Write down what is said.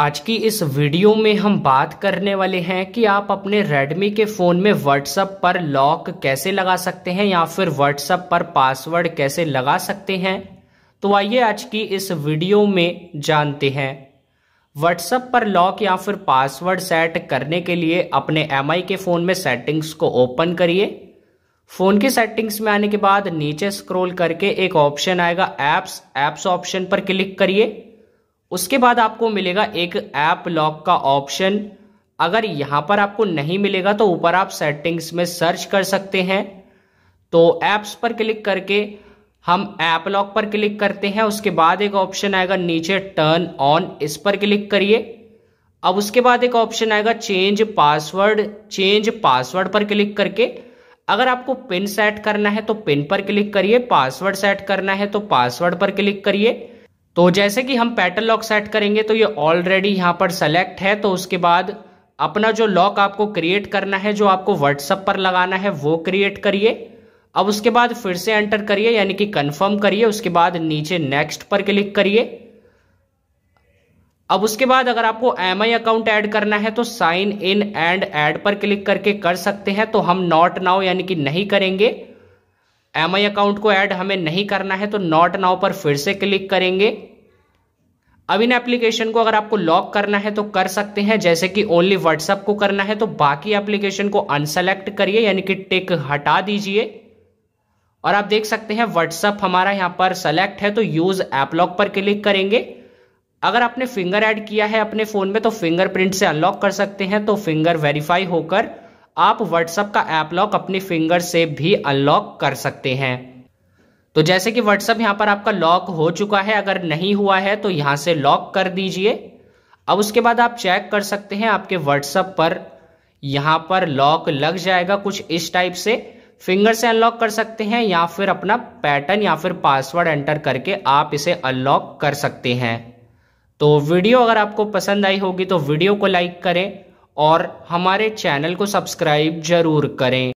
आज की इस वीडियो में हम बात करने वाले हैं कि आप अपने रेडमी के फ़ोन में WhatsApp पर लॉक कैसे लगा सकते हैं या फिर WhatsApp पर पासवर्ड कैसे लगा सकते हैं तो आइए आज की इस वीडियो में जानते हैं WhatsApp पर लॉक या फिर पासवर्ड सेट करने के लिए अपने एम के फ़ोन में सेटिंग्स को ओपन करिए फ़ोन के सेटिंग्स में आने के बाद नीचे स्क्रोल करके एक ऑप्शन आएगा एप्स एप्स ऑप्शन पर क्लिक करिए उसके बाद आपको मिलेगा एक ऐप लॉक का ऑप्शन अगर यहां पर आपको नहीं मिलेगा तो ऊपर आप सेटिंग्स में सर्च कर सकते हैं तो ऐप्स पर क्लिक करके हम ऐप लॉक पर क्लिक करते हैं उसके बाद एक ऑप्शन आएगा नीचे टर्न ऑन इस पर क्लिक करिए अब उसके बाद एक ऑप्शन आएगा चेंज पासवर्ड चेंज पासवर्ड पर क्लिक करके अगर आपको पिन सेट करना है तो पिन पर क्लिक करिए पासवर्ड सेट करना है तो पासवर्ड पर क्लिक करिए तो जैसे कि हम पैटर्न लॉक सेट करेंगे तो ये ऑलरेडी यहाँ पर सेलेक्ट है तो उसके बाद अपना जो लॉक आपको क्रिएट करना है जो आपको व्हाट्सअप पर लगाना है वो क्रिएट करिए अब उसके बाद फिर से एंटर करिए यानी कि कंफर्म करिए उसके बाद नीचे नेक्स्ट पर क्लिक करिए अब उसके बाद अगर आपको एम आई अकाउंट ऐड करना है तो साइन इन एंड ऐड पर क्लिक करके कर सकते हैं तो हम नॉट नाउ यानी कि नहीं करेंगे एम आई अकाउंट को ऐड हमें नहीं करना है तो नॉट नाउ पर फिर से क्लिक करेंगे अब इन एप्लीकेशन को अगर आपको लॉक करना है तो कर सकते हैं जैसे कि ओनली व्हाट्सएप को करना है तो बाकी एप्लीकेशन को अनसेलेक्ट करिए यानी कि टिक हटा दीजिए और आप देख सकते हैं व्हाट्सएप हमारा यहां पर सेलेक्ट है तो यूज ऐप लॉक पर क्लिक करेंगे अगर आपने फिंगर ऐड किया है अपने फोन में तो फिंगरप्रिंट से अनलॉक कर सकते हैं तो फिंगर वेरीफाई होकर आप व्हाट्सएप का ऐप लॉक अपने फिंगर से भी अनलॉक कर सकते हैं तो जैसे कि व्हाट्सएप यहां पर आपका लॉक हो चुका है अगर नहीं हुआ है तो यहां से लॉक कर दीजिए अब उसके बाद आप चेक कर सकते हैं आपके व्हाट्सएप पर यहां पर लॉक लग जाएगा कुछ इस टाइप से फिंगर से अनलॉक कर सकते हैं या फिर अपना पैटर्न या फिर पासवर्ड एंटर करके आप इसे अनलॉक कर सकते हैं तो वीडियो अगर आपको पसंद आई होगी तो वीडियो को लाइक करें और हमारे चैनल को सब्सक्राइब जरूर करें